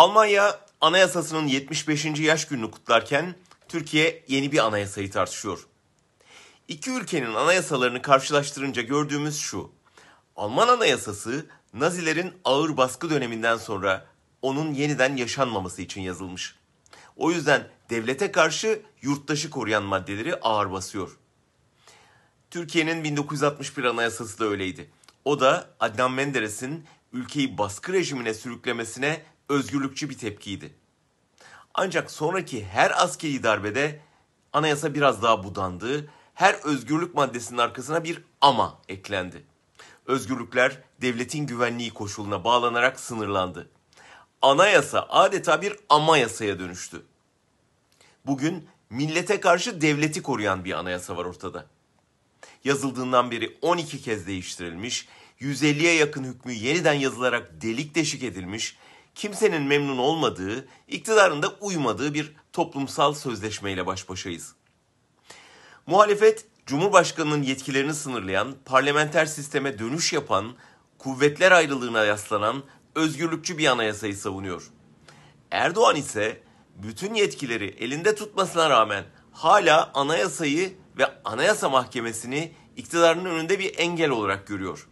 Almanya anayasasının 75. yaş gününü kutlarken Türkiye yeni bir anayasayı tartışıyor. İki ülkenin anayasalarını karşılaştırınca gördüğümüz şu. Alman anayasası Nazilerin ağır baskı döneminden sonra onun yeniden yaşanmaması için yazılmış. O yüzden devlete karşı yurttaşı koruyan maddeleri ağır basıyor. Türkiye'nin 1961 anayasası da öyleydi. O da Adnan Menderes'in ülkeyi baskı rejimine sürüklemesine özgürlükçü bir tepkiydi. Ancak sonraki her askeri darbede anayasa biraz daha budandı. Her özgürlük maddesinin arkasına bir ama eklendi. Özgürlükler devletin güvenliği koşuluna bağlanarak sınırlandı. Anayasa adeta bir ama yasaya dönüştü. Bugün millete karşı devleti koruyan bir anayasa var ortada. Yazıldığından beri 12 kez değiştirilmiş, 150'ye yakın hükmü yeniden yazılarak delik deşik edilmiş, kimsenin memnun olmadığı, iktidarın da uymadığı bir toplumsal sözleşmeyle baş başayız. Muhalefet, Cumhurbaşkanı'nın yetkilerini sınırlayan, parlamenter sisteme dönüş yapan, kuvvetler ayrılığına yaslanan özgürlükçü bir anayasayı savunuyor. Erdoğan ise bütün yetkileri elinde tutmasına rağmen hala anayasayı ve Anayasa Mahkemesi'ni iktidarın önünde bir engel olarak görüyor.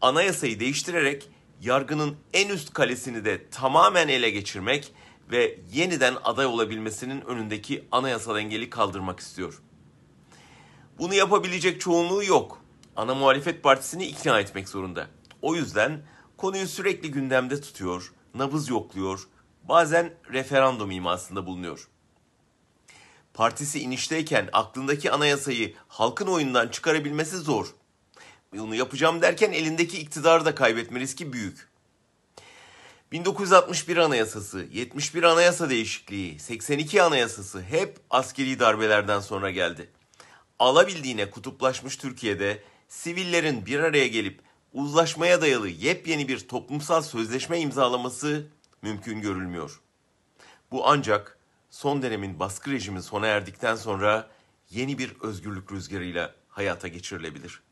Anayasayı değiştirerek yargının en üst kalesini de tamamen ele geçirmek ve yeniden aday olabilmesinin önündeki anayasal engeli kaldırmak istiyor. Bunu yapabilecek çoğunluğu yok. Ana muhalefet partisini ikna etmek zorunda. O yüzden konuyu sürekli gündemde tutuyor, nabız yokluyor, bazen referandum imasında bulunuyor. Partisi inişteyken aklındaki anayasayı halkın oyundan çıkarabilmesi zor. Bunu yapacağım derken elindeki iktidarı da kaybetme riski büyük. 1961 Anayasası, 71 Anayasa Değişikliği, 82 Anayasası hep askeri darbelerden sonra geldi. Alabildiğine kutuplaşmış Türkiye'de sivillerin bir araya gelip uzlaşmaya dayalı yepyeni bir toplumsal sözleşme imzalaması mümkün görülmüyor. Bu ancak son dönemin baskı rejimi sona erdikten sonra yeni bir özgürlük rüzgarıyla hayata geçirilebilir.''